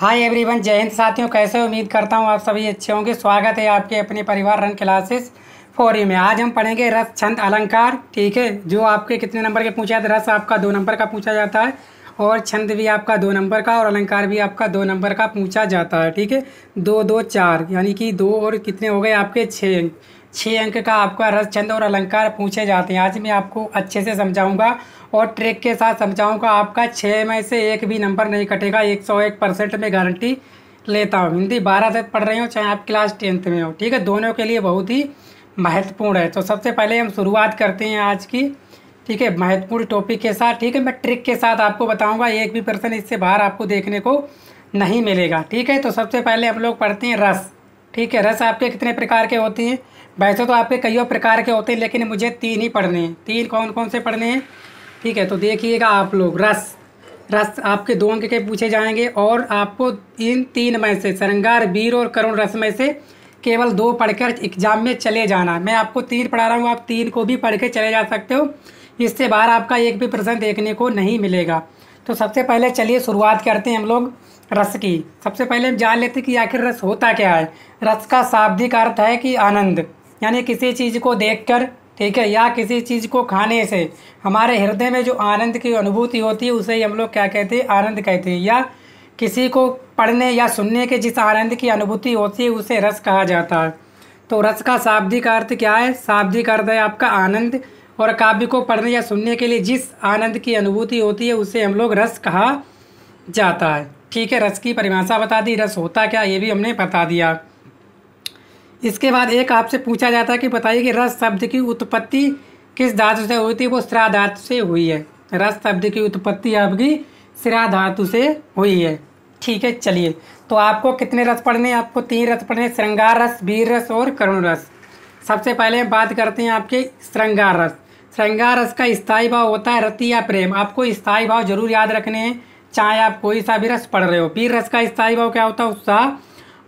hi everyone जय हिंद साथियों कैसे उम्मीद करता हूँ आप सभी अच्छे होंगे स्वागत है आपके अपने परिवार रन क्लासेस फोर में आज हम पढ़ेंगे रस छंद अलंकार ठीक है जो आपके कितने नंबर के पूछा जाता है रस आपका दो नंबर का पूछा जाता है और छंद भी आपका दो नंबर का और अलंकार भी आपका दो नंबर का पूछा जाता है ठीक है दो दो चार यानी कि दो और कितने हो गए आपके छः छः अंक का आपका रस छंद और अलंकार पूछे जाते हैं आज मैं आपको अच्छे से समझाऊंगा और ट्रिक के साथ समझाऊंगा आपका छः में से एक भी नंबर नहीं कटेगा एक सौ एक परसेंट में गारंटी लेता हूँ हिंदी बारह तक पढ़ रहे हो चाहे आप क्लास टेंथ में हो ठीक है दोनों के लिए बहुत ही महत्वपूर्ण है तो सबसे पहले हम शुरुआत करते हैं आज की ठीक है महत्वपूर्ण टॉपिक के साथ ठीक है मैं ट्रिक के साथ आपको बताऊंगा एक भी प्रश्न इससे बाहर आपको देखने को नहीं मिलेगा ठीक है तो सबसे पहले हम लोग पढ़ते हैं रस ठीक है रस आपके कितने प्रकार के होते हैं वैसे तो आपके कई प्रकार के होते हैं लेकिन मुझे तीन ही पढ़ने हैं तीन कौन कौन से पढ़ने हैं ठीक है तो देखिएगा आप लोग रस रस आपके दो अंक के पूछे जाएंगे और आपको इन तीन में से श्रृंगार वीर और करुण रस में से केवल दो पढ़कर एग्जाम में चले जाना मैं आपको तीन पढ़ा रहा हूँ आप तीन को भी पढ़ के चले जा सकते हो इससे बाहर आपका एक भी प्रश्न देखने को नहीं मिलेगा तो सबसे पहले चलिए शुरुआत करते हैं हम लोग रस की सबसे पहले हम जान लेते हैं कि आखिर रस होता क्या है रस का शाब्दिक अर्थ है कि आनंद यानी किसी चीज़ को देखकर ठीक है या किसी चीज़ को खाने से हमारे हृदय में जो आनंद की अनुभूति होती है उसे ही हम लोग क्या कहते हैं आनंद कहते हैं या किसी को पढ़ने या सुनने के जिस आनंद की अनुभूति होती है उसे रस कहा जाता है तो रस का शाब्दिक अर्थ क्या है शाब्दिक अर्थ है आपका आनंद और काव्य को पढ़ने या सुनने के लिए जिस आनंद की अनुभूति होती है उसे हम लोग रस कहा जाता है ठीक है रस की परिभाषा बता दी रस होता क्या ये भी हमने बता दिया इसके बाद एक आपसे पूछा जाता है कि बताइए कि रस शब्द की उत्पत्ति किस धातु से हुई थी वो श्रा धातु से हुई है रस शब्द की उत्पत्ति आपकी श्रा धातु से हुई है ठीक है चलिए तो आपको कितने रस पढ़ने हैं आपको तीन रस पढ़ने श्रृंगार रस वीर रस और करुण रस सबसे पहले हम बात करते हैं आपके श्रृंगार रस श्रृंगार रस का स्थायी भाव होता है रति या प्रेम आपको स्थायी भाव जरूर याद रखने हैं चाहे आप कोई सा भी रस पढ़ रहे हो वीर रस का स्थायी भाव क्या होता है उत्साह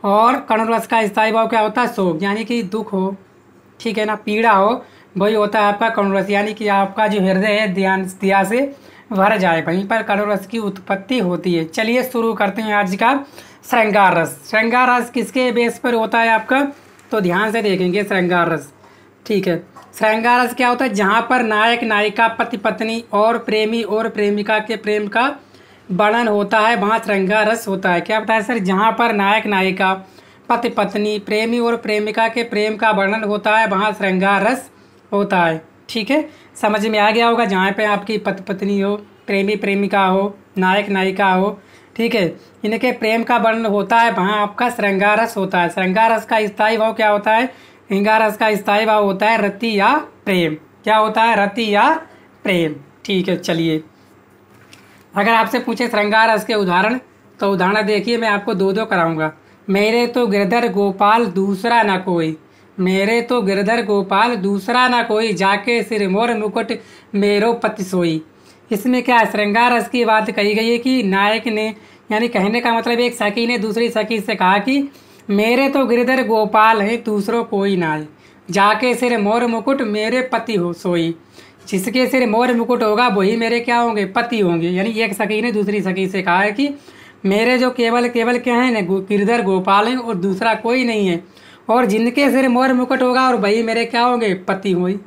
और कर्ण रस का स्थायी भाव क्या होता है शोक यानी कि दुख हो ठीक है ना पीड़ा हो वही होता है आपका कर्ण रस यानी कि आपका जो हृदय है ध्यान दिया से भर जाए वहीं पर कर्ण रस की उत्पत्ति होती है चलिए शुरू करते हैं आज का श्रृंगार रस श्रृंगार रस किसके बेस पर होता है आपका तो ध्यान से देखेंगे श्रृंगार रस ठीक है श्रृंगार रस क्या होता है जहाँ पर नायक नायिका पति पत्नी और प्रेमी और प्रेमिका के प्रेम का वर्णन होता है वहाँ तिरंगा रस होता है क्या बताया सर जहाँ पर नायक नायिका पति पत्नी प्रेमी और प्रेमिका के प्रेम का वर्णन होता है वहाँ तिरंगा रस होता है ठीक है समझ में आ गया होगा जहाँ पे आपकी पति पत्नी हो प्रेमी प्रेमिका हो नायक नायिका हो ठीक है इनके प्रेम का वर्णन होता है वहाँ आपका श्रृंगारस होता है श्रृंगारस का स्थायी भाव क्या होता है श्रृंगारस का स्थायी भाव होता है रति या प्रेम क्या होता है रति या प्रेम ठीक है चलिए अगर आपसे पूछे श्रृंगार रस के उदाहरण तो उदाहरण देखिए मैं आपको दो दो कराऊंगा मेरे तो गिरधर गोपाल दूसरा ना कोई मेरे तो गिरधर गोपाल दूसरा ना कोई जाके सिर मोर मुकुट मेरो पति सोई इसमें क्या श्रृंगार रस की बात कही गई है कि नायक ने यानी कहने का मतलब एक सखी ने दूसरी सखी से कहा कि मेरे तो गिरधर गोपाल है दूसरों कोई ना जाके सिर मोर मुकुट मेरे पति हो सोई जिसके सिर मोर मुकुट होगा वही मेरे क्या होंगे पति होंगे यानी एक सखी ने दूसरी सखी से कहा है कि मेरे जो केवल केवल क्या है ना गिरधर गोपाल हैं और दूसरा कोई नहीं है और जिनके सिर मोर मुकुट होगा और वही मेरे क्या होंगे पति हुई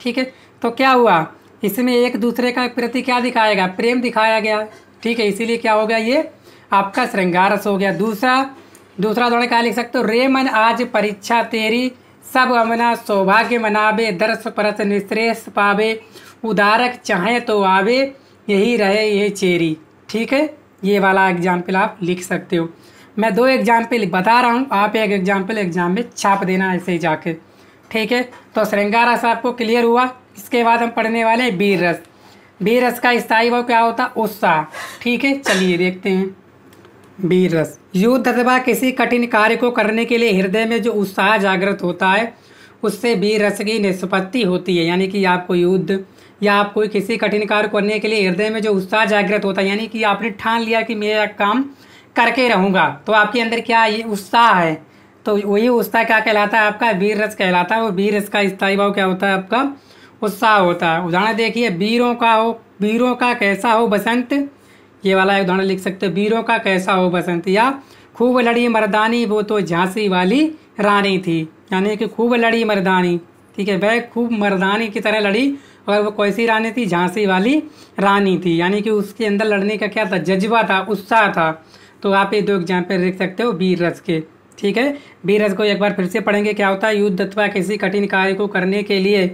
ठीक है तो क्या हुआ इसमें एक दूसरे का प्रति क्या दिखाएगा प्रेम दिखाया गया ठीक है इसीलिए क्या हो गया ये आपका श्रृंगारस हो गया दूसरा दूसरा उदाहरण क्या लिख सकते हो रे मन आज परीक्षा तेरी सब अमना सौभाग्य मनावे दर्श परस निश्रेष पावे उदारक चाहे तो आवे यही रहे ये चेरी ठीक है ये वाला एग्जाम्पल आप लिख सकते हो मैं दो एग्जाम्पल बता रहा हूँ आप एक एग्जाम्पल एग्जाम में छाप देना ऐसे ही जाके ठीक है तो श्रृंगार रस आपको क्लियर हुआ इसके बाद हम पढ़ने वाले हैं बीर रस बीर रस का स्थाई भाव क्या होता उत्साह ठीक है चलिए देखते हैं बीरस युद्ध अथवा किसी कठिन कार्य को करने के लिए हृदय में जो उत्साह जागृत होता है उससे वीर रस की निष्पत्ति होती है यानी कि आपको युद्ध या आप कोई किसी कठिन कार्य करने के लिए हृदय में जो उत्साह जागृत होता है यानी कि आपने ठान लिया कि यह काम करके रहूँगा तो आपके अंदर क्या ये उत्साह है तो वही उत्साह क्या कहलाता है आपका वीर रस कहलाता है और वीर रस का स्थायी भाव क्या होता है आपका उत्साह होता है उदाहरण देखिए वीरों का हो वीरों का कैसा हो बसंत ये वाला एक उदाहरण लिख सकते हो वीरों का कैसा हो बसंत या खूब लड़ी मर्दानी वो तो झांसी वाली रानी थी यानी कि खूब लड़ी मर्दानी ठीक है वह खूब मर्दानी की तरह लड़ी और वो कैसी रानी थी झांसी वाली रानी थी यानी कि उसके अंदर लड़ने का क्या था जज्बा था उत्साह था तो आप ये दो एग्जाम्पल लिख सकते हो वीर रस के ठीक है वीर रस को एक बार फिर से पढ़ेंगे क्या होता है युद्ध अथवा किसी कठिन कार्य को करने के लिए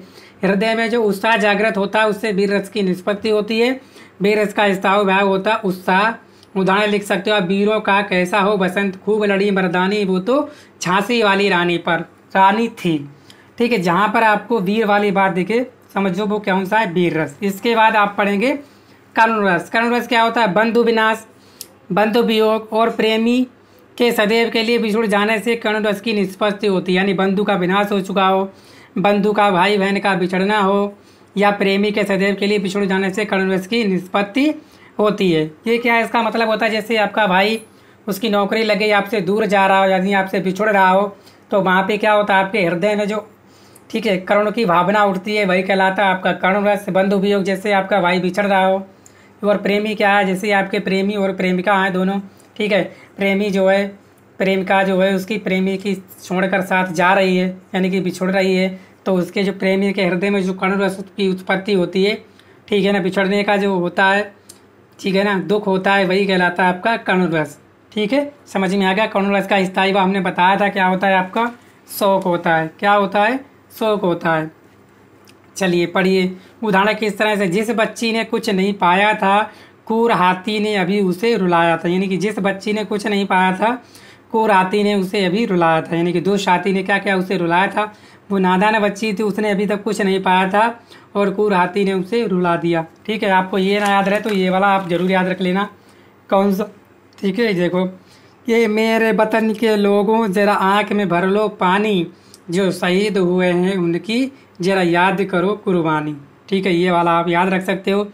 हृदय में जो उत्साह जागृत होता है उससे वीर रस की निष्पत्ति होती है बेरस का स्थाव भाग होता उत्साह उदाहरण लिख सकते हो वीरों का कैसा हो बसंत खूब लड़ी मरदानी वो तो झांसी वाली रानी पर रानी थी ठीक है जहाँ पर आपको वीर वाली बात दिखे समझो वो कौन सा है वीर रस इसके बाद आप पढ़ेंगे कर्ण रस कर्ण रस क्या होता है बंधु विनाश बंधु वियोग और प्रेमी के सदैव के लिए बिछुड़ जाने से कर्ण रस की निष्पत्ति होती है यानी बंधु का विनाश हो चुका हो बंधु का भाई बहन का बिछड़ना हो या प्रेमी के सदैव के लिए पिछड़ जाने से कर्णवेश की निष्पत्ति होती है ये क्या है इसका मतलब होता है जैसे आपका भाई उसकी नौकरी लगे आपसे दूर जा रहा हो यानी आपसे पिछड़ रहा हो तो वहाँ पे क्या होता है आपके हृदय में जो ठीक है कर्ण की भावना उठती है वही कहलाता है आपका कर्ण रस बंधु उपयोग जैसे आपका भाई बिछड़ रहा हो और प्रेमी क्या है जैसे आपके प्रेमी और प्रेमिका हैं दोनों ठीक है प्रेमी जो है प्रेमिका जो है उसकी प्रेमी की छोड़कर साथ जा रही है यानी कि बिछुड़ रही है तो उसके जो प्रेमी के हृदय में जो कर्ण रस की उत्पत्ति होती है ठीक है ना पिछड़ने का जो होता है ठीक है ना दुख होता है वही कहलाता है आपका कर्ण रस ठीक है समझ में आ गया कर्ण रस का स्थायी हमने बताया था क्या होता है आपका शौक होता है क्या होता है शौक होता है चलिए पढ़िए उदाहरण किस तरह से जिस बच्ची ने कुछ नहीं पाया था कूर हाथी ने अभी उसे रुलाया था यानी कि जिस बच्ची ने कुछ नहीं पाया था कूर हाथी ने उसे अभी रुलाया था यानी कि दुष्ट हाथी ने क्या क्या उसे रुलाया था वो नादान बच्ची थी उसने अभी तक कुछ नहीं पाया था और कूर हाथी ने उसे रुला दिया ठीक है आपको ये ना याद रहे तो ये वाला आप ज़रूर याद रख लेना कौन सा ठीक है देखो ये मेरे वतन के लोगों ज़रा आँख में भर लो पानी जो शहीद हुए हैं उनकी ज़रा याद करो कुर्बानी ठीक है ये वाला आप याद रख सकते हो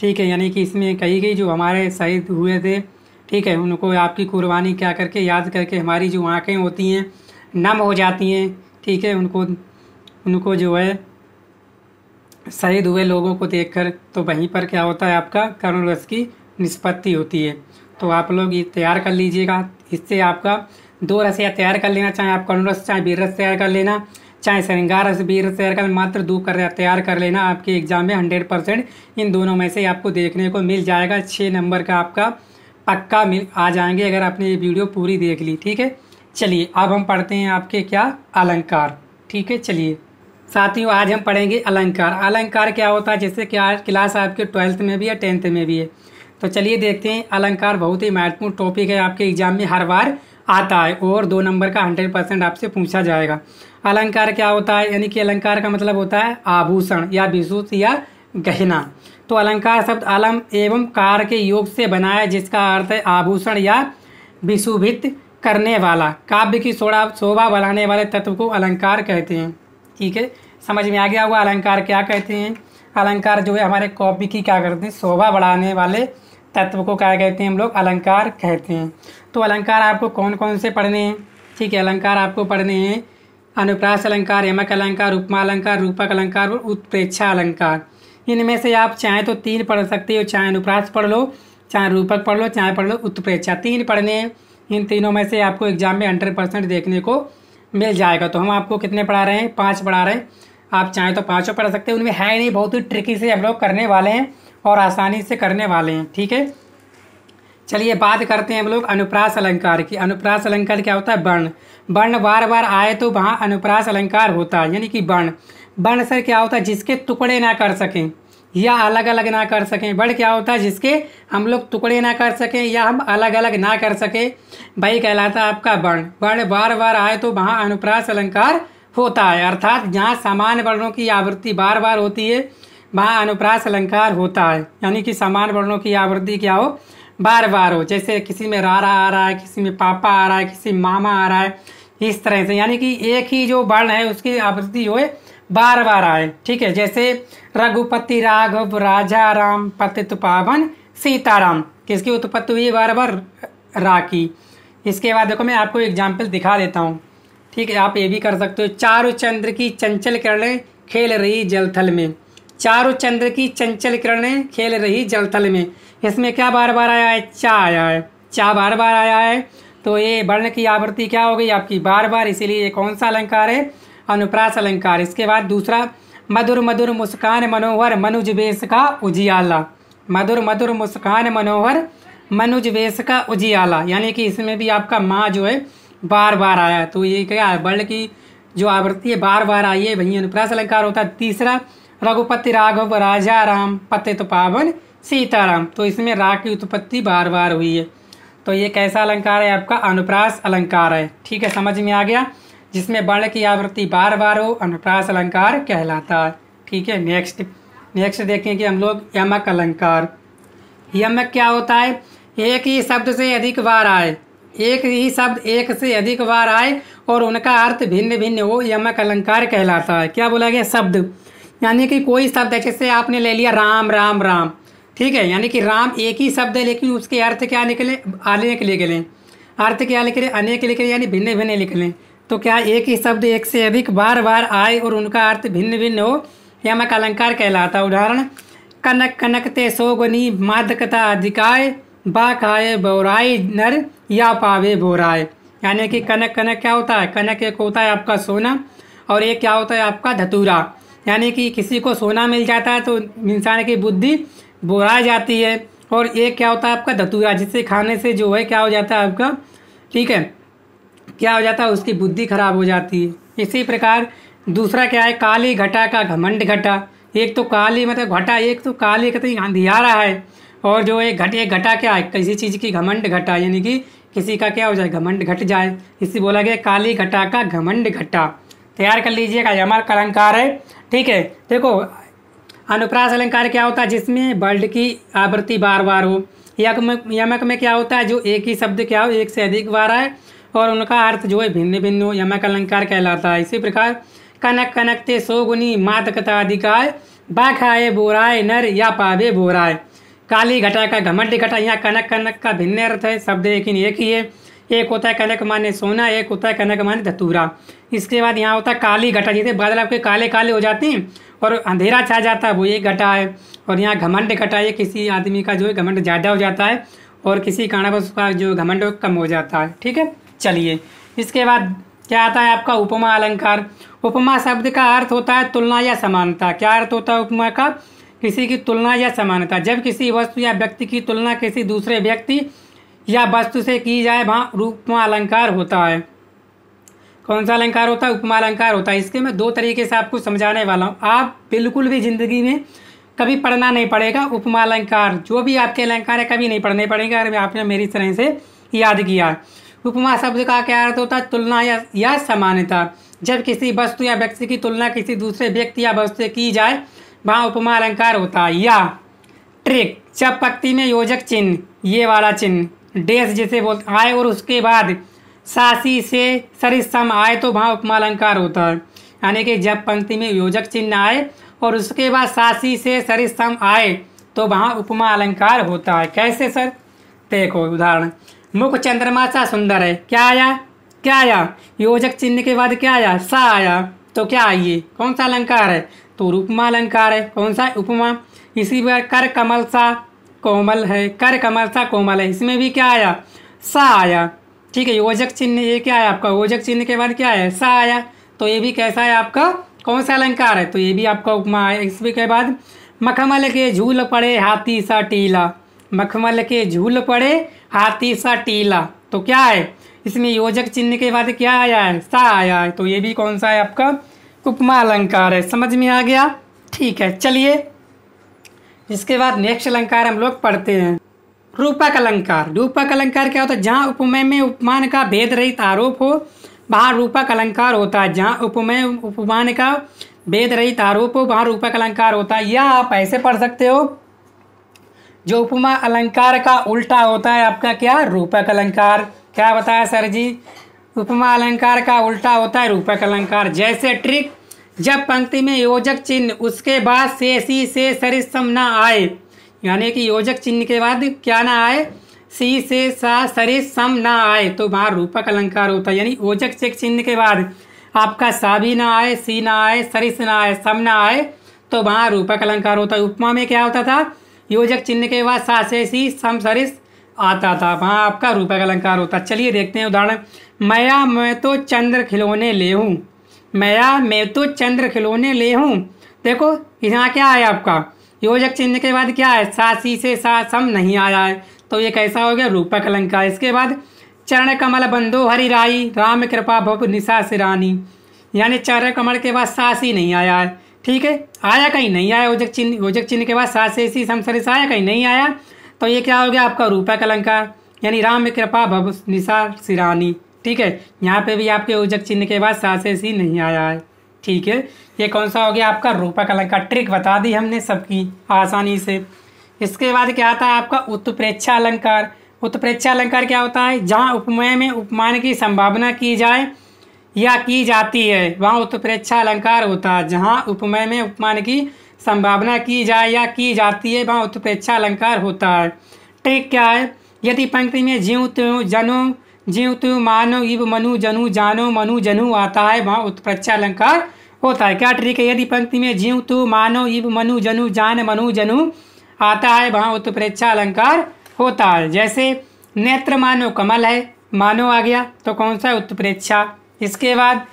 ठीक है यानी कि इसमें कही गई जो हमारे शहीद हुए थे ठीक है उनको आपकी कुर्बानी क्या करके याद करके हमारी जो आँखें होती हैं नम हो जाती हैं ठीक है उनको उनको जो है शहीद हुए लोगों को देखकर तो वहीं पर क्या होता है आपका करुण रस की निष्पत्ति होती है तो आप लोग ये तैयार कर लीजिएगा इससे आपका दो रस या तैयार कर लेना चाहे आप करुण रस चाहे वीर रस तैयार कर लेना चाहे श्रृंगार रस वीर रस तैयार कर मात्र दो कर तैयार कर लेना आपके एग्जाम में हंड्रेड परसेंट इन दोनों में से आपको देखने को मिल जाएगा छः नंबर का आपका पक्का मिल आ जाएंगे अगर आपने ये वीडियो पूरी देख ली ठीक है चलिए अब हम पढ़ते हैं आपके क्या अलंकार ठीक है चलिए साथियों आज हम पढ़ेंगे अलंकार अलंकार क्या होता है जैसे कि आज क्लास आपके ट्वेल्थ में भी है टेंथ में भी है तो चलिए देखते हैं अलंकार बहुत ही महत्वपूर्ण टॉपिक है आपके एग्जाम में हर बार आता है और दो नंबर का हंड्रेड परसेंट आपसे पूछा जाएगा अलंकार क्या होता है यानी कि अलंकार का मतलब होता है आभूषण या विशुद्ध या गहना तो अलंकार शब्द अलम एवं कार के योग से बनाया जिसका अर्थ है आभूषण या विशुभित करने वाला काव्य की शोभा शोभा बढ़ाने वाले तत्व को अलंकार कहते हैं ठीक है समझ में आ गया होगा अलंकार क्या कहते हैं अलंकार जो है हमारे कॉपी की क्या करते हैं शोभा बढ़ाने वाले तत्व को क्या कहते हैं हम लोग अलंकार कहते हैं तो अलंकार आपको कौन कौन से पढ़ने हैं ठीक है अलंकार आपको पढ़ने हैं अनुप्रास अलंकार यमक अलंकार उपमा अलंकार रूपक अलंकार और उत्प्रेक्षा अलंकार इनमें से आप चाहे तो तीन पढ़ सकते हो चाहे अनुप्रास पढ़ लो चाहे रूपक पढ़ लो चाहे पढ़ लो उत्प्रेक्षा तीन पढ़ने हैं इन तीनों में से आपको एग्ज़ाम में हंड्रेड परसेंट देखने को मिल जाएगा तो हम आपको कितने पढ़ा रहे हैं पाँच पढ़ा रहे हैं आप चाहें तो पाँचों पढ़ा सकते हैं उनमें है नहीं बहुत ही ट्रिकी से हम लोग करने वाले हैं और आसानी से करने वाले हैं ठीक है चलिए बात करते हैं हम लोग अनुप्रास अलंकार की अनुप्रास अलंकार क्या होता है वर्ण वर्ण बार बार आए तो वहाँ अनुप्रास अलंकार होता है यानी कि वर्ण वर्ण सर क्या होता है जिसके टुकड़े ना कर सकें या अलग अलग ना कर सकें बड़ क्या होता है जिसके हम लोग टुकड़े ना कर सकें या हम अलग अलग ना कर सकें भाई कहलाता है आपका वर्ण वर्ण बार बार आए तो वहाँ अनुप्रास अलंकार होता है अर्थात जहाँ समान वर्णों की आवृत्ति बार बार होती है वहाँ अनुप्रास अलंकार होता है यानी कि समान वर्णों की आवृत्ति क्या हो बार बार हो जैसे किसी में रारा आ रहा है किसी में पापा आ रहा है किसी में मामा आ रहा है इस तरह से यानी कि एक ही जो वर्ण है उसकी आवृत्ति जो है बार बार आए ठीक है जैसे रघुपति राघव राजा राम पतित पावन सीताराम किसकी उत्पत्ति हुई बार बार रा की इसके बाद देखो मैं आपको एग्जाम्पल दिखा देता हूँ ठीक है आप ये भी कर सकते हो चारु चंद्र की चंचल किरणें खेल रही जलथल में चारु चंद्र की चंचल किरणें खेल रही जलथल में इसमें क्या बार बार आया है चा आया है चा बार बार आया है तो ये वर्ण की आवृत्ति क्या हो गई आपकी बार बार इसीलिए ये कौन सा अलंकार है अनुप्रास अलंकार इसके बाद दूसरा मधुर मधुर मुस्कान मनोहर मनुज वेश का उजियाला मधुर मधुर मुस्कान मनोहर मनुज वेश का उजियाला यानी कि इसमें भी आपका माँ जो है बार बार आया तो ये क्या वर्ण की जो आवृत्ति है बार बार आई है वही अनुप्रास अलंकार होता है तीसरा रघुपति राघव राजा राम पते तो पावन सीताराम तो इसमें राग की उत्पत्ति बार बार हुई है तो ये कैसा अलंकार है आपका अनुप्रास अलंकार है ठीक है समझ में आ गया जिसमें वर्ण की आवृत्ति बार बार हो अनुप्रास अलंकार कहलाता है ठीक है नेक्स्ट नेक्स्ट देखें कि हम लोग यमक अलंकार यमक क्या होता है एक ही शब्द से अधिक बार आए एक ही शब्द एक से अधिक बार आए और उनका अर्थ भिन्न भिन्न हो यमक अलंकार कहलाता है क्या बोला गया शब्द यानी कि कोई शब्द है जैसे आपने ले लिया राम राम राम ठीक है यानी कि राम एक ही शब्द है लेकिन उसके अर्थ क्या निकले आने के लिए निकले अर्थ क्या निकले अनेक निकले यानी भिन्न भिन्न निकले तो क्या एक ही शब्द एक से अधिक बार बार आए और उनका अर्थ भिन्न भिन्न हो या मैं अलंकार कहलाता उदाहरण कनक ते सोगनी मादकता अधिकाय बा खाए नर या पावे बोराए यानी कि कनक कनक क्या होता है कनक एक होता है आपका सोना और एक क्या होता है आपका धतूरा यानी कि किसी को सोना मिल जाता है तो इंसान की बुद्धि बोरा जाती है और एक क्या होता है आपका धतूरा जिसे खाने से जो है क्या हो जाता है आपका ठीक है क्या हो जाता है उसकी बुद्धि खराब हो जाती है इसी प्रकार दूसरा क्या है काली घटा का घमंड घटा एक तो काली मतलब घटा एक तो काली कहते अंधियारा है और जो एक घट एक घटा क्या है किसी चीज़ की घमंड घटा यानी कि किसी का क्या हो जाए घमंड घट जाए इसे बोला गया काली घटा का घमंड घटा तैयार कर लीजिएगा यमर अलंकार है ठीक है देखो अनुप्रास अलंकार क्या होता है जिसमें वर्ड की आवृत्ति बार बार हो यक यमक में क्या होता है जो एक ही शब्द क्या हो एक से अधिक बार आए और उनका अर्थ जो है भिन्न भिन्न यमक अलंकार कहलाता है इसी प्रकार कनक कनकते सोगुनी मातकता अधिकाय बाखाए बोराए नर या पावे बोराए काली घटा का घमंडी घटा यहाँ कनक कनक का भिन्न अर्थ है शब्द लेकिन एक ही है एक होता है कनक माने सोना एक होता है कनक माने धतूरा इसके बाद यहाँ होता है काली घटा जैसे बादल आपके काले काले हो जाते हैं और अंधेरा छा जाता है वो एक घटा है और यहाँ घमंड घटा ये किसी आदमी का जो है घमंड ज़्यादा हो जाता है और किसी कारणवश उसका जो घमंड कम हो जाता है ठीक है चलिए इसके बाद क्या आता है आपका उपमा अलंकार उपमा शब्द का अर्थ होता है तुलना या समानता क्या अर्थ होता है उपमा का किसी की तुलना या समानता जब किसी वस्तु या व्यक्ति की तुलना किसी दूसरे व्यक्ति या वस्तु से की जाए वहाँ उपमा अलंकार होता है कौन सा अलंकार होता है उपमा अलंकार होता है इसके मैं दो तरीके से आपको समझाने वाला हूँ आप बिल्कुल भी जिंदगी में कभी पढ़ना नहीं पड़ेगा उपमा अलंकार जो भी आपके अलंकार है कभी नहीं पढ़ने पड़ेगा अगर आपने मेरी तरह से याद किया उपमा शब्द का क्या अर्थ होता है तुलना या, या समानता जब किसी वस्तु या व्यक्ति की तुलना किसी दूसरे व्यक्ति या वस्तु से की जाए वहाँ उपमा अलंकार होता है या ट्रिक जब पक्ति में योजक चिन्ह ये वाला चिन्ह डेस जिसे बोलते आए और उसके बाद सासी से सरिस्तम आए तो वहाँ उपमा अलंकार होता है यानी कि जब पंक्ति में योजक चिन्ह आए और उसके बाद सासी से सरिसम आए तो वहाँ उपमा अलंकार होता है कैसे सर देखो उदाहरण मुख चंद्रमा सा सुंदर है क्या आया क्या आया योजक चिन्ह के बाद क्या आया सा आया तो क्या आइए कौन सा अलंकार है तो रूपमा अलंकार है कौन सा उपमा इसी बार कर कमल सा कोमल है कर कमल सा कोमल है इसमें भी क्या आया सा आया ठीक है योजक चिन्ह ये क्या है आपका योजक चिन्ह के बाद क्या है सा आया तो ये भी कैसा है आपका कौन सा अलंकार है तो ये भी आपका उपमा है इसके बाद मखमल के झूल पड़े हाथी सा टीला मखमल के झूल पड़े हाथी सा टीला तो क्या है इसमें योजक चिन्ह के बाद क्या आया है सा आया है तो ये भी कौन सा है आपका उपमा अलंकार है समझ में आ गया ठीक है चलिए इसके बाद नेक्स्ट अलंकार हम लोग पढ़ते हैं रूपक अलंकार रूपक अलंकार क्या होता है जहाँ उपमय में उपमान का भेद रहित आरोप हो वहाँ रूपक अलंकार होता है जहाँ उपमय उपमान का भेद रहित आरोप हो वहाँ रूपक अलंकार होता है या आप ऐसे पढ़ सकते हो जो उपमा अलंकार का उल्टा होता है आपका क्या रूपक अलंकार क्या बताया सर जी उपमा अलंकार का उल्टा होता है रूपक अलंकार जैसे ट्रिक जब पंक्ति में योजक चिन्ह उसके बाद से सी से सरिसम ना आए यानी कि योजक चिन्ह के बाद क्या ना आए सी से सा सरिसम ना आए तो वहाँ रूपक अलंकार होता है यानी योजक चेक चिन्ह के बाद आपका सा भी ना आए सी ना आए सरिस ना आए सम ना आए तो वहाँ रूपक अलंकार होता है उपमा में क्या होता था योजक चिन्ह के बाद सासेसी समसरिस आता था वहाँ आपका रूपक अलंकार होता चलिए देखते हैं उदाहरण मया मैं तो चंद्र खिलौने ले हूँ मया मैं तो चंद्र खिलौने ले हूँ देखो यहाँ क्या है आपका योजक चिन्ह के बाद क्या है सासी से सा सम नहीं आया है तो ये कैसा हो गया रूपक अलंकार इसके बाद चरण कमल बंधो हरी राई राम कृपा भव निशा सिरानी यानी चरण कमल के बाद सासी नहीं आया है ठीक है आया कहीं नहीं आया ओजक चिन्ह ओजक चिन्ह के बाद से इसी साशेषी से आया कहीं नहीं आया तो ये क्या हो गया आपका रूपा अलंकार यानी राम कृपा भव निशा सिरानी ठीक है यहाँ पे भी आपके ओजक चिन्ह के बाद से इसी नहीं आया है ठीक है ये कौन सा हो गया आपका रूपा अलंकार ट्रिक बता दी हमने सबकी आसानी से इसके बाद क्या आता है आपका उत्प्रेक्षा अलंकार उत्प्रेक्षा अलंकार क्या होता है जहाँ उपमय में उपमान की संभावना की जाए या की जाती है वहाँ उत्प्रेक्षा अलंकार होता है जहाँ उपमय में उपमान की संभावना की जाए या की जाती है वहाँ उत्प्रेक्षा अलंकार होता है ट्रिक क्या है यदि पंक्ति में ज्यों त्यों जनो ज्यों त्यों मानो इव मनु जनु जानो मनु जनु आता है वहाँ उत्प्रेक्षा अलंकार होता है क्या ट्रिक है यदि पंक्ति में ज्यों तू मानो इव मनु जनु जान मनु जनु आता है वहाँ उत्प्रेक्षा अलंकार होता है जैसे नेत्र मानो कमल है मानो आ गया तो कौन सा उत्प्रेक्षा इसके बाद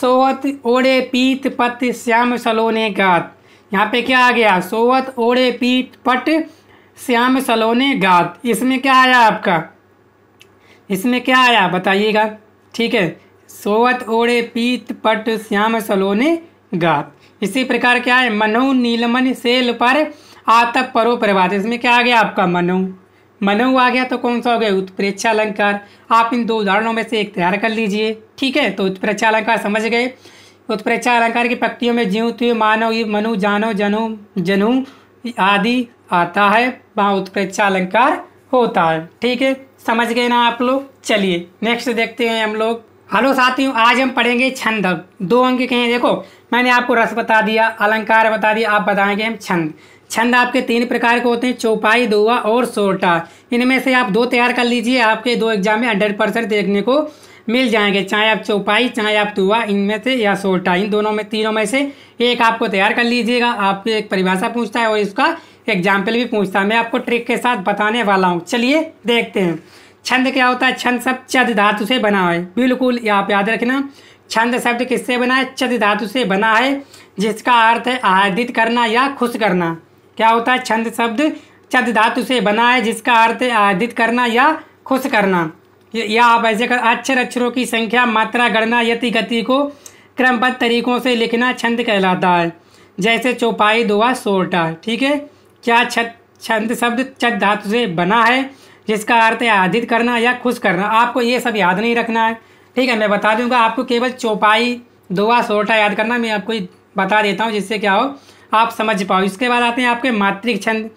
सोवत ओड़े पीत पत श्याम सलोने गात यहाँ पे क्या आ गया सोवत ओड़े पीत पट श्याम सलोने गात इसमें क्या आया आपका इसमें क्या आया बताइएगा ठीक है सोवत ओड़े पीत पट श्याम सलोने गात इसी प्रकार क्या है मनो नीलमन सेल पर आतप परो प्रभात इसमें क्या आ गया आपका मनो मनो आ गया तो कौन सा हो गया उत्प्रेक्षा अलंकार आप इन दो उदाहरणों में से एक तैयार कर लीजिए ठीक है तो उत्प्रेक्षा अलंकार समझ गए उत्प्रेक्षा अलंकार की पक्तियों में ज्यू त्यू मानव मनु जानो जनु जनु आदि आता है वहाँ उत्प्रेक्षा अलंकार होता है ठीक है समझ गए ना आप लोग चलिए नेक्स्ट देखते हैं हम लोग हेलो साथियों आज हम पढ़ेंगे छंद दो अंक कहे देखो मैंने आपको रस बता दिया अलंकार बता दिया आप बताएंगे हम छंद छंद आपके तीन प्रकार के होते हैं चौपाई दुआ और सोटा इनमें से आप दो तैयार कर लीजिए आपके दो एग्जाम में हंड्रेड परसेंट देखने को मिल जाएंगे चाहे आप चौपाई चाहे आप दुआ इनमें से या सोटा इन दोनों में तीनों में से एक आपको तैयार कर लीजिएगा आपके एक परिभाषा पूछता है और इसका एग्जाम्पल भी पूछता है मैं आपको ट्रिक के साथ बताने वाला हूँ चलिए देखते हैं छंद क्या होता है छंद सब चद धातु से बना है बिल्कुल आप याद रखना छंद शब्द किससे बना है चद धातु से बना है जिसका अर्थ है आदित करना या खुश करना क्या होता है छंद शब्द छंद धातु से बना है जिसका अर्थ आदित करना या खुश करना या आप ऐसे कर अक्षर अक्षरों की संख्या मात्रा गणना यति गति को क्रमबद्ध तरीकों से लिखना छंद कहलाता है जैसे चौपाई दुआ सोटा ठीक है क्या छत छंद शब्द छत धातु से बना है जिसका अर्थ है आदित करना या खुश करना आपको ये सब याद नहीं रखना है ठीक है मैं बता दूंगा आपको केवल चौपाई दुआ सोटा याद करना मैं आपको बता देता हूँ जिससे क्या हो आप समझ पाओ इसके बाद आते हैं आपके मात्रिक छंद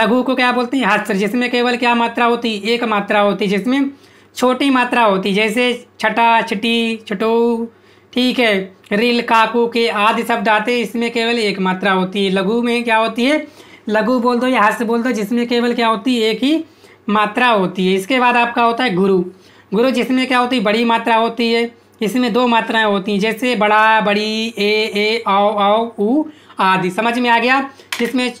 लघु को क्या बोलते हैं हास्य जिसमें केवल क्या मात्रा होती है एक मात्रा होती है जिसमें छोटी मात्रा होती जैसे छटा छटी छटो ठीक है रिल काकू के आदि शब्द आते हैं इसमें केवल एक मात्रा होती है लघु में क्या होती है लघु बोल दो या हास्य बोल दो जिसमें केवल क्या होती है एक ही मात्रा होती है इसके बाद आपका होता है गुरु गुरु जिसमें क्या होती है बड़ी मात्रा होती है इसमें दो मात्राएं होती हैं जैसे बड़ा बड़ी ए ए आओ आओ ऊ आदि समझ में आ गया जिसमें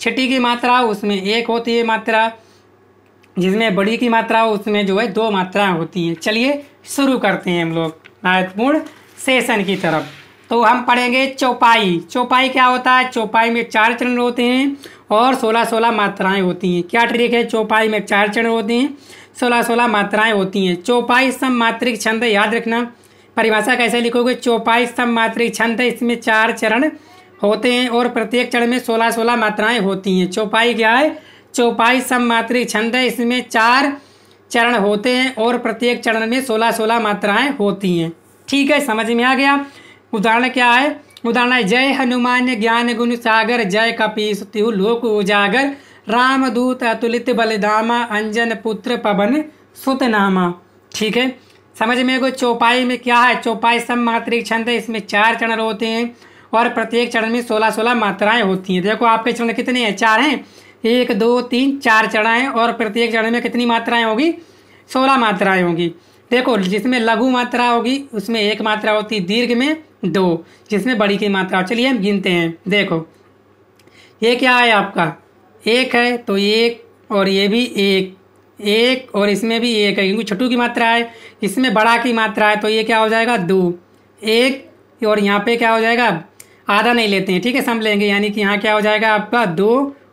छठी की मात्रा उसमें एक होती है मात्रा जिसमें बड़ी की मात्रा उसमें जो है दो मात्राएं होती हैं चलिए शुरू करते हैं हम लोग महत्वपूर्ण सेशन की तरफ तो हम पढ़ेंगे चौपाई चौपाई क्या होता है चौपाई में चार चरण होते हैं और सोलह सोलह मात्राएं होती हैं क्या ट्रिक है चौपाई में चार चरण होते हैं सोलह सोलह मात्राएं होती हैं चौपाई सम मात्रिक छंद याद रखना परिभाषा कैसे लिखोगे चौपाई सम मात्रिक छंद इसमें चार चरण होते हैं और प्रत्येक चरण में सोलह सोलह मात्राएं होती हैं चौपाई क्या है चौपाई सममात्रिक छंद है इसमें चार चरण होते हैं और प्रत्येक चरण में सोलह सोलह मात्राएं होती हैं ठीक है समझ में आ गया उदाहरण क्या है उदाहरण है जय हनुमान ज्ञान गुण सागर जय कपी सु लोक उजागर राम दूत अतुलित बलिदामा अंजन पुत्र पवन सुतनामा ठीक है समझ में गो चौपाई में क्या है चौपाई सम सम्मात्रिक छंद है इसमें चार चरण होते हैं और प्रत्येक चरण में सोलह सोलह मात्राएं होती हैं देखो आपके चरण कितने हैं चार हैं एक दो तीन चार चरण हैं और प्रत्येक चरण में कितनी मात्राएं होगी सोलह मात्राएं होंगी देखो जिसमें लघु मात्रा होगी उसमें एक मात्रा होती दीर्घ में दो जिसमें बड़ी की मात्रा चलिए हम गिनते हैं देखो ये क्या है आपका एक है तो एक और ये भी एक एक और इसमें भी एक है क्योंकि छोटू की मात्रा है इसमें बड़ा की मात्रा है तो ये क्या हो जाएगा दो एक और यहाँ पे क्या हो जाएगा आधा नहीं लेते हैं ठीक है सम लेंगे यानी कि यहाँ क्या हो जाएगा आपका दो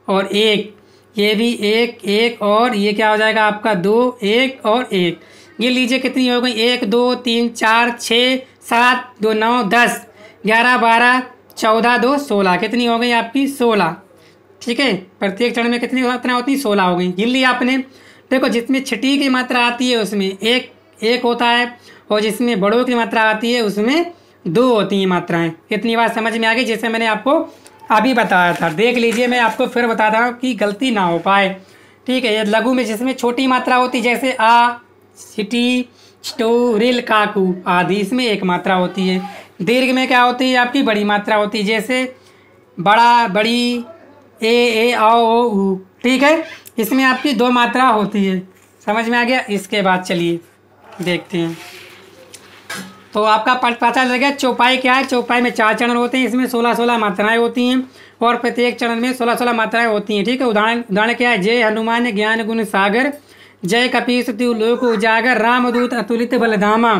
और एक ये भी एक एक और ये क्या हो जाएगा आपका दो एक और एक ये लीजिए कितनी हो गई एक दो तीन चार छः सात दो नौ दस ग्यारह बारह चौदह दो सोलह कितनी हो गई आपकी सोलह ठीक है प्रत्येक चरण में कितनी होती है सोलह हो गई गिन लिया आपने देखो जिसमें छठी की मात्रा आती है उसमें एक एक होता है और जिसमें बड़ों की मात्रा आती है उसमें दो होती हैं मात्राएं इतनी बात समझ में आ गई जैसे मैंने आपको अभी बताया था देख लीजिए मैं आपको फिर बता रहा हूँ कि गलती ना हो पाए ठीक है ये लघु में जिसमें छोटी मात्रा होती जैसे आ सिटी स्टोरिल काकू आदि इसमें एक मात्रा होती है दीर्घ में क्या होती है आपकी बड़ी मात्रा होती है जैसे बड़ा बड़ी ए ए आओ ओ ठीक है इसमें आपकी दो मात्रा होती है समझ में आ गया इसके बाद चलिए देखते हैं तो आपका पता चल चौपाई क्या है चौपाई में चार चरण होते हैं इसमें सोलह सोलह मात्राएं होती हैं और प्रत्येक चरण में सोलह सोलह मात्राएं होती हैं ठीक है उदाहरण उदाहरण क्या है जय हनुमान ज्ञान गुण सागर जय कपी तिव उजागर रामदूत अतुलित बलधामा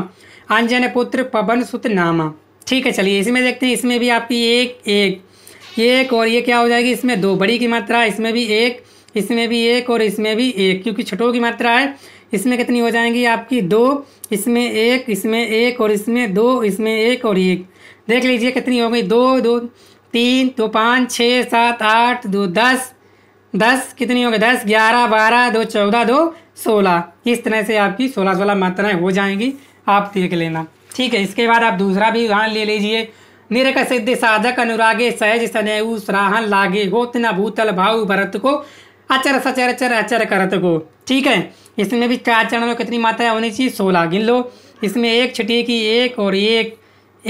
अंजन पुत्र पवन सुत नामा ठीक है चलिए इसमें देखते हैं इसमें भी आपकी एक एक एक और ये क्या हो जाएगी इसमें दो बड़ी की मात्रा इसमें भी एक इसमें भी एक और इसमें भी एक क्योंकि छठों की मात्रा है इसमें कितनी हो जाएंगी आपकी दो इसमें एक इसमें एक और इसमें दो इसमें एक और एक देख लीजिए कितनी हो गई दो दो तीन दो पाँच छः सात आठ दो दस दस कितनी हो गई दस ग्यारह बारह दो चौदह दो सोलह इस तरह से आपकी सोलह सोलह मात्राएं हो जाएंगी आप देख लेना ठीक है इसके बाद आप दूसरा भी उदाहरण ले लीजिए निरक सिद्ध साधक अनुरागे सहज सनेऊ सराहन लागे गोतना भूतल भाव भरत को अचर सचर चर अचर करत को ठीक है इसमें भी चार चरणों में कितनी मात्राएं होनी चाहिए सोलह गिन लो इसमें एक छठी की एक और एक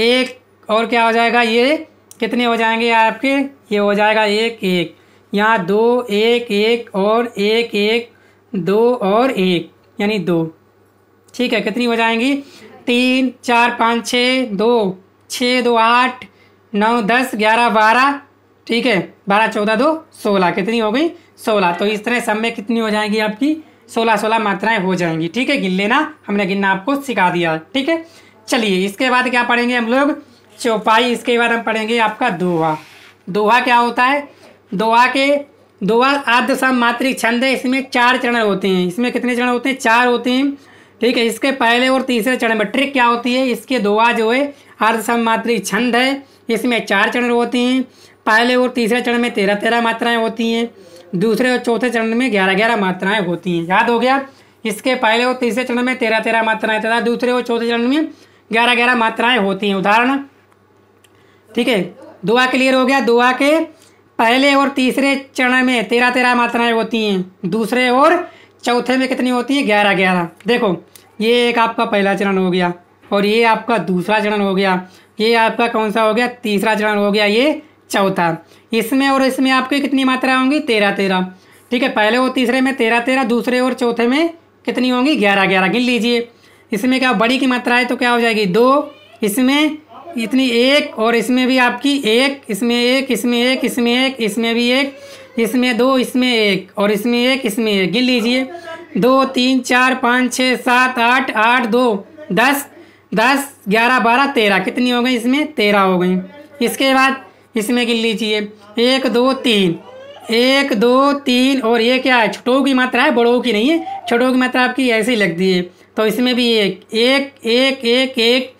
एक और क्या हो जाएगा ये कितने हो जाएंगे आपके ये हो जाएगा एक एक यहाँ दो एक एक और एक एक दो और एक यानी दो ठीक है कितनी हो जाएंगी तीन चार पाँच छः दो छः दो आठ नौ दस ग्यारह बारह ठीक है बारह चौदह दो सोलह कितनी हो गई सोलह तो इस तरह सब में कितनी हो जाएगी आपकी सोलह सोलह मात्राएं हो जाएंगी ठीक है गिन लेना हमने गिनना आपको सिखा दिया ठीक है चलिए इसके बाद क्या पढ़ेंगे हम लोग चौपाई इसके बाद हम पढ़ेंगे आपका दोहा दोहा क्या होता है दोहा के दोहा आद्य मातृ छंद है इसमें चार चरण होते हैं इसमें कितने चरण होते हैं चार होते हैं ठीक है इसके पहले और तीसरे चरण में ट्रिक क्या होती है इसके दोहा जो है सम मातृ छंद है इसमें चार चरण होते हैं पहले और तीसरे चरण में तेरह तेरह मात्राएं होती हैं दूसरे और चौथे चरण में ग्यारह ग्यारह मात्राएं होती हैं याद हो गया इसके पहले और तीसरे चरण में तेरह तेरह मात्राएं तथा दूसरे और चौथे चरण में ग्यारह ग्यारह मात्राएं होती हैं उदाहरण ठीक है दुआ क्लियर हो गया दुआ के पहले और तीसरे चरण में तेरह तेरह मात्राएं होती हैं दूसरे और चौथे में कितनी होती हैं ग्यारह ग्यारह देखो ये एक आपका पहला चरण हो गया और ये आपका दूसरा चरण हो गया ये आपका कौन सा हो गया तीसरा चरण हो गया ये चौथा अच्छा इसमें और इसमें आपकी कितनी मात्रा होंगी तेरह तेरह ठीक है पहले और तीसरे में तेरह तेरह दूसरे और चौथे में कितनी होंगी ग्यारह ग्यारह गिन लीजिए इसमें क्या बड़ी की मात्रा है तो क्या हो जाएगी दो इसमें इतनी एक और इसमें भी आपकी एक इसमें एक इसमें एक इसमें एक इसमें भी एक इसमें दो इसमें एक और इसमें एक इसमें एक गिन लीजिए दो तीन चार पाँच छः सात आठ आठ दो दस दस ग्यारह बारह तेरह कितनी हो गई इसमें तेरह हो गई इसके बाद इसमें गिन लीजिए एक दो तीन एक दो तीन और ये क्या है छोटों की मात्रा है बड़ों की नहीं है छोटों की मात्रा आपकी ऐसे ही लगती है तो इसमें भी एक एक एक एक एक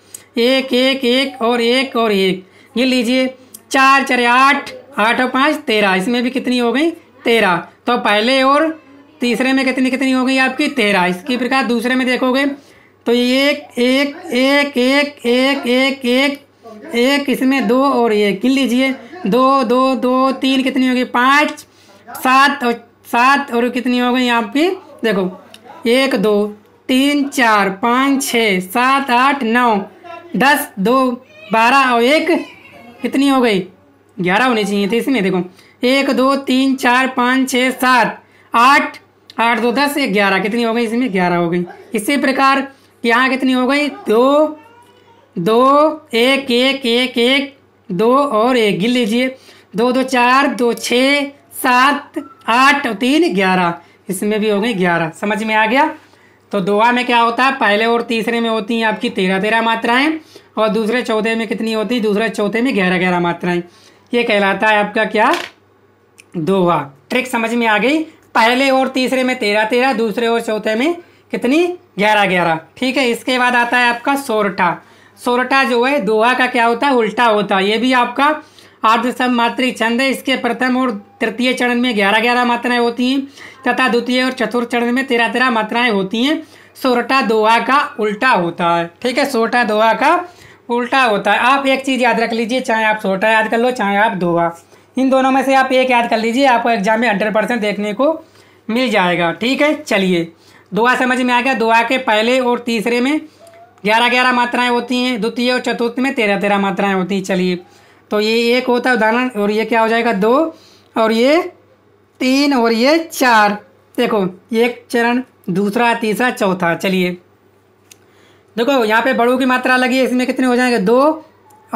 एक एक एक और एक और एक गिन लीजिए चार चार आठ आठ और पाँच तेरह इसमें भी कितनी हो गई तेरह तो पहले और तीसरे में कितनी कितनी हो गई आपकी तेरह इसकी प्रकार दूसरे में देखोगे तो एक एक एक एक एक एक एक एक इसमें दो और ये गिन लीजिए दो दो दो तीन कितनी होगी पाँच सात और सात और कितनी हो गई आपकी देखो एक दो तीन चार पाँच छः सात आठ नौ दस दो बारह और एक कितनी हो गई ग्यारह होनी चाहिए थी इसमें देखो एक दो तीन चार पाँच छः सात आठ आठ दो दस एक ग्यारह कितनी हो गई इसमें ग्यारह हो गई इसी प्रकार यहाँ कितनी हो गई दो दो एक एक एक एक दो और एक गिन लीजिए दो दो चार दो छः सात आठ और तीन ग्यारह इसमें भी हो गई ग्यारह समझ में आ गया तो दोहा में क्या होता है पहले और तीसरे में होती हैं आपकी तेरह तेरह मात्राएं और दूसरे चौथे में कितनी होती है दूसरे चौथे में ग्यारह ग्यारह मात्राएं ये कहलाता है आपका क्या दोहा ट्रिक समझ में आ गई पहले और तीसरे में तेरह तेरह दूसरे और चौथे में कितनी ग्यारह ग्यारह ठीक है इसके बाद आता है आपका सोरठा सोरठा जो है दोहा का क्या होता है उल्टा होता है ये भी आपका आर्ध सब छंद है इसके प्रथम और तृतीय चरण में ग्यारह ग्यारह मात्राएं होती हैं तथा द्वितीय और चतुर्थ चरण में तेरह तेरह मात्राएं होती हैं सोरठा दोहा का उल्टा होता है ठीक है सोरठा दोहा का उल्टा होता है आप एक चीज़ याद रख लीजिए चाहे आप सोरठा याद कर लो चाहे आप दोहा इन दोनों में से आप एक याद कर लीजिए आपको एग्जाम में हंड्रेड परसेंट देखने को मिल जाएगा ठीक है चलिए दोहा समझ में आ गया दोहा के पहले और तीसरे में ग्यारह ग्यारह मात्राएं होती हैं द्वितीय और चतुर्थ में तेरह तेरह मात्राएं होती हैं चलिए तो ये एक होता है उदाहरण और ये क्या हो जाएगा दो और ये तीन और ये चार देखो एक चरण दूसरा तीसरा चौथा चलिए देखो यहाँ पे बड़ों की मात्रा लगी है इसमें कितने हो जाएंगे दो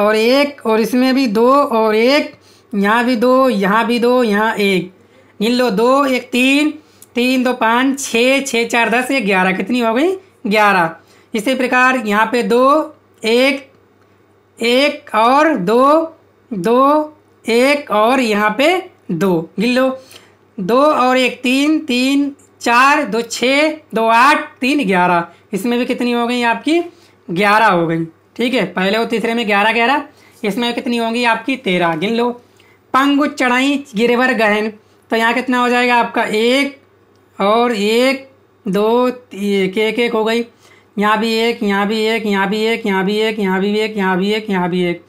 और एक और इसमें भी दो और एक यहाँ भी दो यहाँ भी दो यहाँ एक गिन लो दो एक तीन तीन दो पाँच छः छः चार दस एक ग्यारह कितनी हो गई ग्यारह इसी प्रकार यहाँ पे दो एक एक और दो दो एक और यहाँ पे दो गिन लो दो और एक तीन तीन चार दो छः दो आठ तीन ग्यारह इसमें भी कितनी हो गई आपकी ग्यारह हो गई ठीक है पहले और तीसरे में ग्यारह ग्यारह इसमें कितनी होगी आपकी तेरह गिन लो पंग चढ़ाई गिरवर गहन तो यहाँ कितना हो जाएगा आपका एक और एक दो एक एक हो गई यहाँ भी एक यहाँ भी एक यहाँ भी एक यहाँ भी एक यहाँ भी एक यहाँ भी एक यहाँ भी एक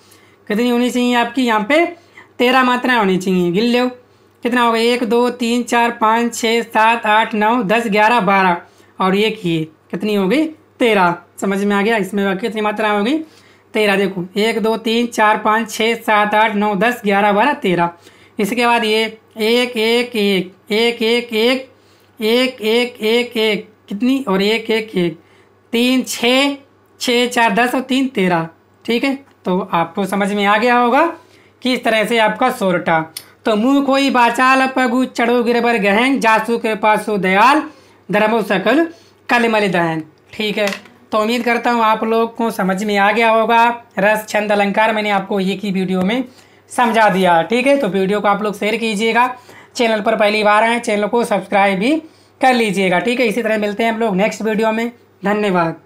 कितनी होनी चाहिए आपकी यहाँ पे तेरह मात्राएं होनी चाहिए गिन लो कितना होगा एक दो तीन चार पाँच छः सात आठ नौ दस ग्यारह बारह और एक ही कितनी होगी तेरह समझ में आ गया इसमें कितनी मात्राएं होगी तेरह देखो एक दो तीन चार पाँच छः सात आठ नौ दस ग्यारह बारह तेरह इसके बाद ये एक एक एक एक एक एक एक एक एक कितनी और एक एक एक तीन छः छः चार दस और तीन तेरह ठीक है तो आपको समझ में आ गया होगा किस तरह से आपका सोरठा तो मुँह कोई बाचाल पगु चढ़ो गिरबर गहन जासू के पासो दयाल धर्मो सकल कलमल दहन ठीक है तो उम्मीद करता हूँ आप लोग को समझ में आ गया होगा रस छंद अलंकार मैंने आपको एक ही वीडियो में समझा दिया ठीक है तो वीडियो को आप लोग शेयर कीजिएगा चैनल पर पहली बार आए चैनल को सब्सक्राइब भी कर लीजिएगा ठीक है इसी तरह मिलते हैं हम लोग नेक्स्ट वीडियो में धन्यवाद